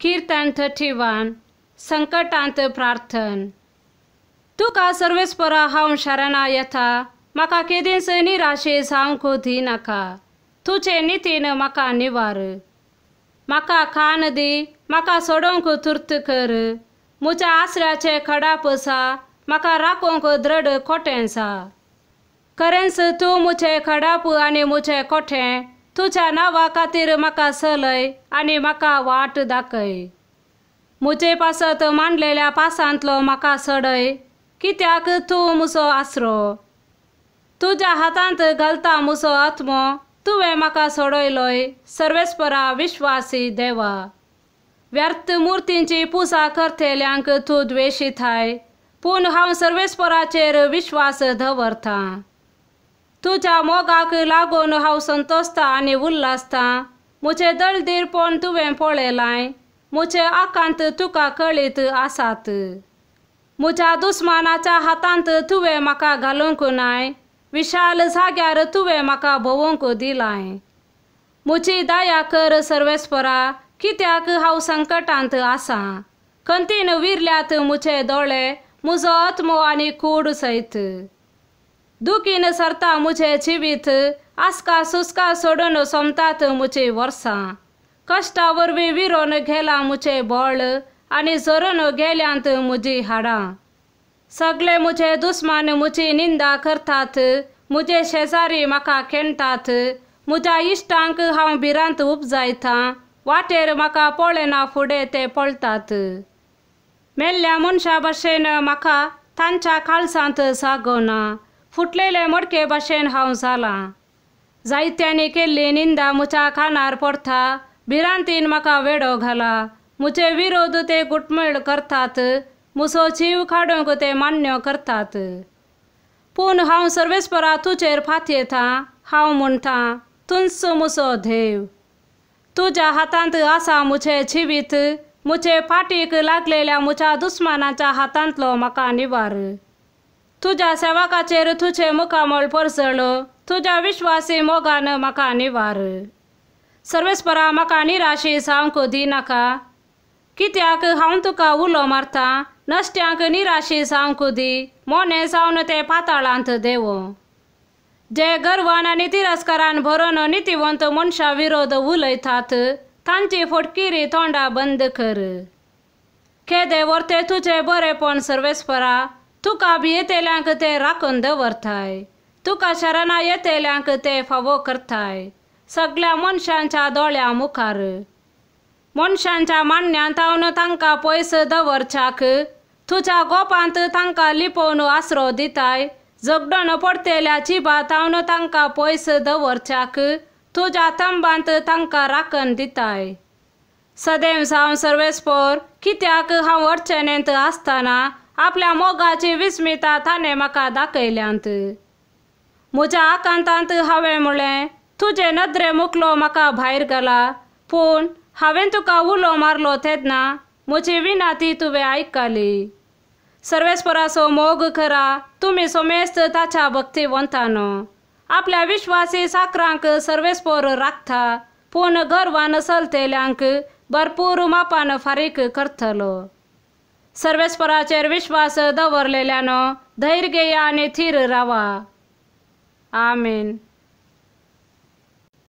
कीर्तन thirty संकटांत प्रार्थन तुका सर्वेस्परा हांव शरणा येता म्हाका केदींच निराशेस हांव खोदी नाका नितीन म्हाका निवार म्हाका खान दी म्हाका सोडोंक तुर्त कर म्हज्या आसऱ्याचे खडाप सा, म्हाका राखोंक द्रड खोटें सा करेन्स तूं मुझे खडाप आनी म्हजें कोठें तुझ्या नावा खातीर म्हाका सलय आनी म्हाका वाट दाखय मुजे पासत मांडलेल्या पासांतलो म्हाका सडय कित्याक तूं मुसो आसरो तुज्या हातांत घालता मुसो आत्मो तुवें म्हाका सोडयलोय सर्वेस्परा विश्वासी देवा व्यर्थ मूर्तींची पुजा करतेल्यांक तूं द्वेषी थाय पूण हांव सर्वेस्पराचेर विश्वास दवरतां तुझ्या मोगाक लागून हांव संतोसता आनी उल्लासता मुझे दळदीर पोन तुवें पळयलाय मुझे आकांत तुका कळीत आसात म्हज्या दुस्मानाच्या हातांत तुवें म्हाका घालूंक नाय विशाल जाग्यार तुवें म्हाका भोवूंक दिलाय म्हजी दया कर सर्वेस्परा कित्याक हांव संकटांत आसा खंतीन विरल्यात म्हजे दोळे म्हजो आत्मो आनी कूड सहित दुखीन सरता મુજે જીવિત आसका सुस्का સોડોનો સોમતાથ મુજે वर्सां कश्टावरवी विरोन घेला मुझे बळ आणि जोरन गेल्यांत मुजी हाडां सगळे मुझे दुस्मान मुजी निंदा करतात मुझे शेजारी म्हाका खेणतात म्हज्या इश्टांक हांव भिरांत उपजायता वाटेर म्हाका पळेना फुडें ते पळतात मेल्ल्या मनशा भशेन म्हाका तांच्या खालसांत जागोना फुटलेले मडके बशेन हांव झाला जायत्याने केल्ली निंदा मुच्या खानार पडता भिरांतीन म्हाका वेडो घाला मुचे विरोध ते गुटमेळ करतात मुसो जीव काडूंक ते मान्य करतात पूण हांव सर्वेस्परा तुजेर फातयेता हांव म्हणटा तुंस मुसो देव तुज्या हातांत आसा मुचे जिवीत मुचे फाटीक लागलेल्या मुच्या दुस्मानाच्या हातांतलो म्हाका निवार तुझ्या सेवकाचेर तुझे मुखामोल परसळ तुझ्या विश्वासी मोगान म्हाका निवार सर्वेस्परा म्हाका निराशी दी नाका कित्याक हांव तुका उलो मारता नश्ट्यांक निराशी सामको दी मोने सावन ते पाताळांत देव जे गर्वान आनी तिरस्कारान भरून नितिवंत मनशा विरोध उलयतात तांची फटकिरी तोंडा बंद कर खेदे वर्ते तुझे बरेपण सर्वेस्परा तुका भियेतेल्यांक ते राखून दवरताय तुका शरणा येतेल्यांक ते फावो करताय सगळ्या मनशांच्या दोळ्या मुखार मनशांच्या मान्यान तावन तांकां पयस दवरच्याक तुज्या गोपांत तांकां लिपोवन आसरो दिताय जगडण पडतेल्या चिबा तावन तांकां पयस दवरच्याक तुज्या तंबांत तांकां राखण दिताय सदैव हांव सर्वेस्पोर कित्याक हांव अडचणेंत आसतना आपल्या मोगाची विस्मिता थाने म्हाका दाखयल्यांत म्हज्या आकांतांत हांवें म्हळें तुजे नदरे मुकलो म्हाका भायर गेला पूण हांवें तुका उलो मारलो तेदना म्हजी विनाती तुवें आयकली सर्वेस्पराचो मोग करा तुम्ही सोमेस्त ताच्या वंतान आपल्या विश्वासी साकरांक सर्वेस्पोर राखता पूण गर्वान सलतेल्यांक भरपूर मापान फारीक करतलो सर्वेस्पराचेर विश्वास दवरलेल्यानं धैर्य आणि थीर रावा आमेन